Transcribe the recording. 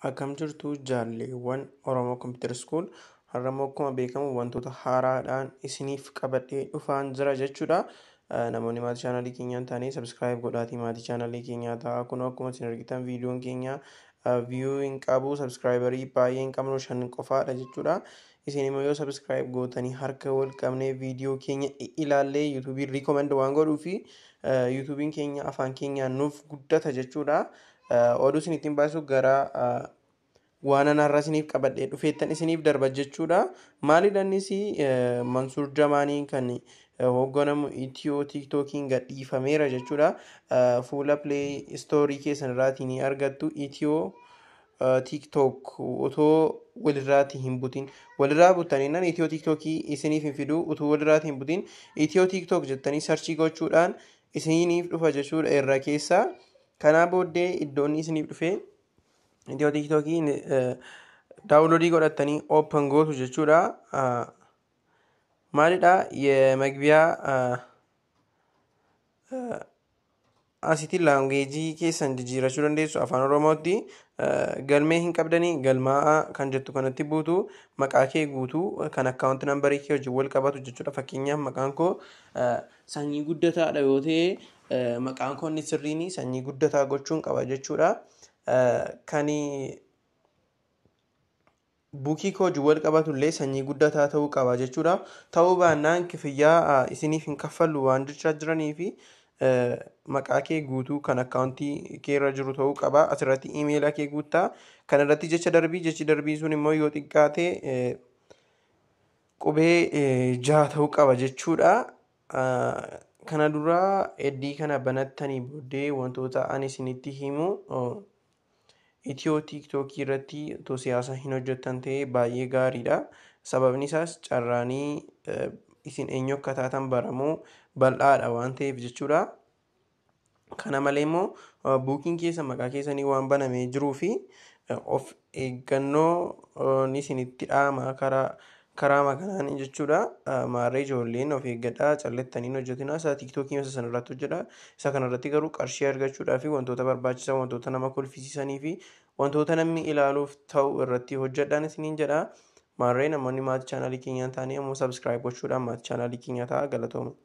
Akkam jirtu jaalleewwan Oromoo Kompiitar Skuul har'ammoo akkuma beekamu wantoota haaraadhaan isiniif qabadhee dhufaan jira jechuudha. Namoonni maatii chaanalii keenyaa taane sabskiraayib godhaatii maatii chaanalii keenyaa ta'a. Kun akkuma isin argitan viidiyoon keenya viiyuu hin qabu sabsiraayibarii baay'ee hin qabnu shan qofaadha jechuudha. Isin immoo yoo sabskiraayib gootanii harka wal qabnee viidiyoo keenya ilaallee yuutuubiin riikomendi waan godhuufi yuutuubiin keenya afaan keenyaan nuuf guddata jechuudha. oduu isiniif hin baasuu gara waanan har'a isiniif qabadhee dhufeettan isiniif darba jechuudha. Maaliidha innis Mansuur Jamaaniin kan hoogganamu itiyoo tiiktookiin gadhiifameera jechuudha. Fuula pilee istoorii keessan irraatii argattu itiyoo tiiktook otoo walirraati hin butin walirraa buttaniinnan itiyoo tiiktookii isiniif hin fidu utuu walirraati hin butin itiyoo tiiktook jettanii sarchii gochuudhaan isiniif dhufa jechuudha irra keessaa Kanaa booddee iddoon isiniif dhufee iddoo tiiktookii e, daawunloodii godhattanii open gootu jechuudha. Maalidha maqbiyaa asitti laangejii keessan jijjiirachuu dandeessu afaan oromootti e, galmee hin qabdanii galmaa kan jettu kanatti buutu maqaa kee guutuu kan akkaawunti nambarii kee wajjin wal qabatu jechuudha fakkeenyaaf maqaan koo e, sanyii guddataadha yoo ta'e maqaan konni sirriin sanyii guddataa gochuun qaba jechuudha. Kan bukii koo wal illee sanyii guddataa ta'uu qaba jechuudha. Ta'uu baannaan kifiyyaa isiniif hin kaffallu waan jiraniif jiranii fi maqaa kee guutuu kan akkaawuntii irra jiru ta'uu qaba. Asirratti imeela kee Kan irratti jecha darbii jechi darbii sun immoo yoo xiqqaate qubee ja'a ta'uu qaba jechuudha. Kana duraa eddii kana banattani booddee wantoota ani isinitti himu eh, itiyoo tiiktookii irratti otoo siyaasa hin hojjettan ta'e baay'ee gaariidha. Sababni isaas carraanii eh, isin eenyu akka taatan baramuu bal'aadha waan ta'eef jechuudha. Kana malee immoo eh, bukiin keessa maqaa keessanii waan banamee jiruu fi of eeggannoo isinitti dhaama karaa karaa magaalaatiin jechuudha maarree ijoolleen of eeggadhaa callettaniin hojjetina isa tiiktookii isa irratti hojjedha isa kanarratti garuu qarshii argachuudhaa wantoota barbaachisaa wantoota nama kolfisiisanii fi wantoota namni ilaaluuf ta'u irratti hojjedhaan isiniin jedha maarree namoonni maatii chaanaalii keenyaa ta'anii ammoo sabiskiraayib gochuudhaan maatii chaanaalii keenyaa ta'a galatooma.